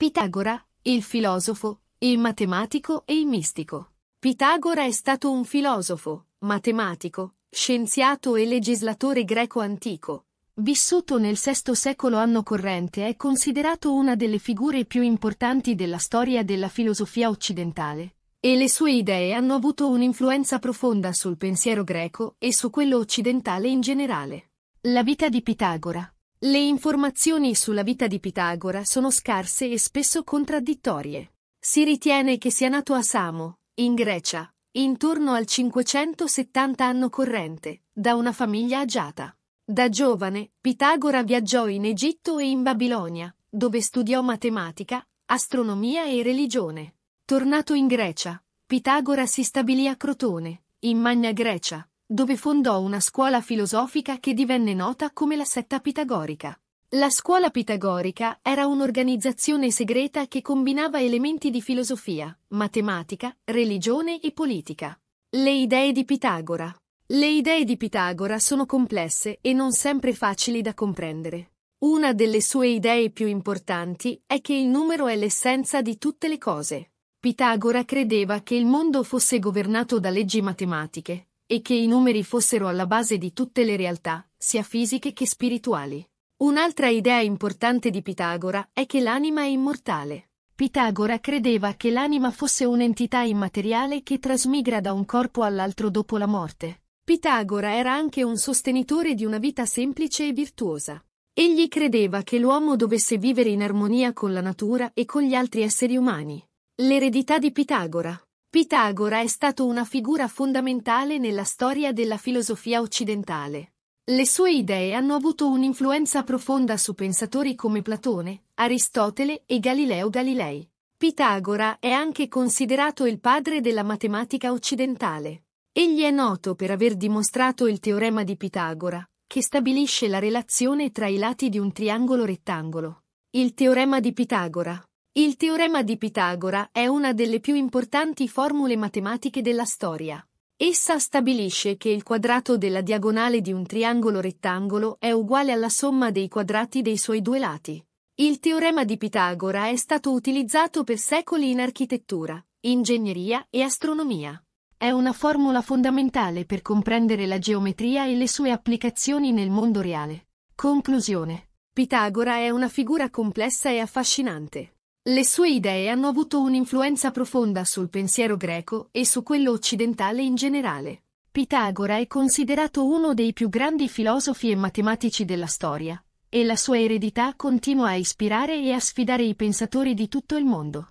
Pitagora, il filosofo, il matematico e il mistico. Pitagora è stato un filosofo, matematico, scienziato e legislatore greco antico. Vissuto nel VI secolo anno corrente è considerato una delle figure più importanti della storia della filosofia occidentale, e le sue idee hanno avuto un'influenza profonda sul pensiero greco e su quello occidentale in generale. La vita di Pitagora le informazioni sulla vita di Pitagora sono scarse e spesso contraddittorie. Si ritiene che sia nato a Samo, in Grecia, intorno al 570 anno corrente, da una famiglia agiata. Da giovane, Pitagora viaggiò in Egitto e in Babilonia, dove studiò matematica, astronomia e religione. Tornato in Grecia, Pitagora si stabilì a Crotone, in Magna Grecia, dove fondò una scuola filosofica che divenne nota come la setta pitagorica. La scuola pitagorica era un'organizzazione segreta che combinava elementi di filosofia, matematica, religione e politica. Le idee di Pitagora. Le idee di Pitagora sono complesse e non sempre facili da comprendere. Una delle sue idee più importanti è che il numero è l'essenza di tutte le cose. Pitagora credeva che il mondo fosse governato da leggi matematiche, e che i numeri fossero alla base di tutte le realtà, sia fisiche che spirituali. Un'altra idea importante di Pitagora è che l'anima è immortale. Pitagora credeva che l'anima fosse un'entità immateriale che trasmigra da un corpo all'altro dopo la morte. Pitagora era anche un sostenitore di una vita semplice e virtuosa. Egli credeva che l'uomo dovesse vivere in armonia con la natura e con gli altri esseri umani. L'eredità di Pitagora Pitagora è stato una figura fondamentale nella storia della filosofia occidentale. Le sue idee hanno avuto un'influenza profonda su pensatori come Platone, Aristotele e Galileo Galilei. Pitagora è anche considerato il padre della matematica occidentale. Egli è noto per aver dimostrato il teorema di Pitagora, che stabilisce la relazione tra i lati di un triangolo rettangolo. Il teorema di Pitagora, il teorema di Pitagora è una delle più importanti formule matematiche della storia. Essa stabilisce che il quadrato della diagonale di un triangolo rettangolo è uguale alla somma dei quadrati dei suoi due lati. Il teorema di Pitagora è stato utilizzato per secoli in architettura, ingegneria e astronomia. È una formula fondamentale per comprendere la geometria e le sue applicazioni nel mondo reale. Conclusione. Pitagora è una figura complessa e affascinante. Le sue idee hanno avuto un'influenza profonda sul pensiero greco e su quello occidentale in generale. Pitagora è considerato uno dei più grandi filosofi e matematici della storia, e la sua eredità continua a ispirare e a sfidare i pensatori di tutto il mondo.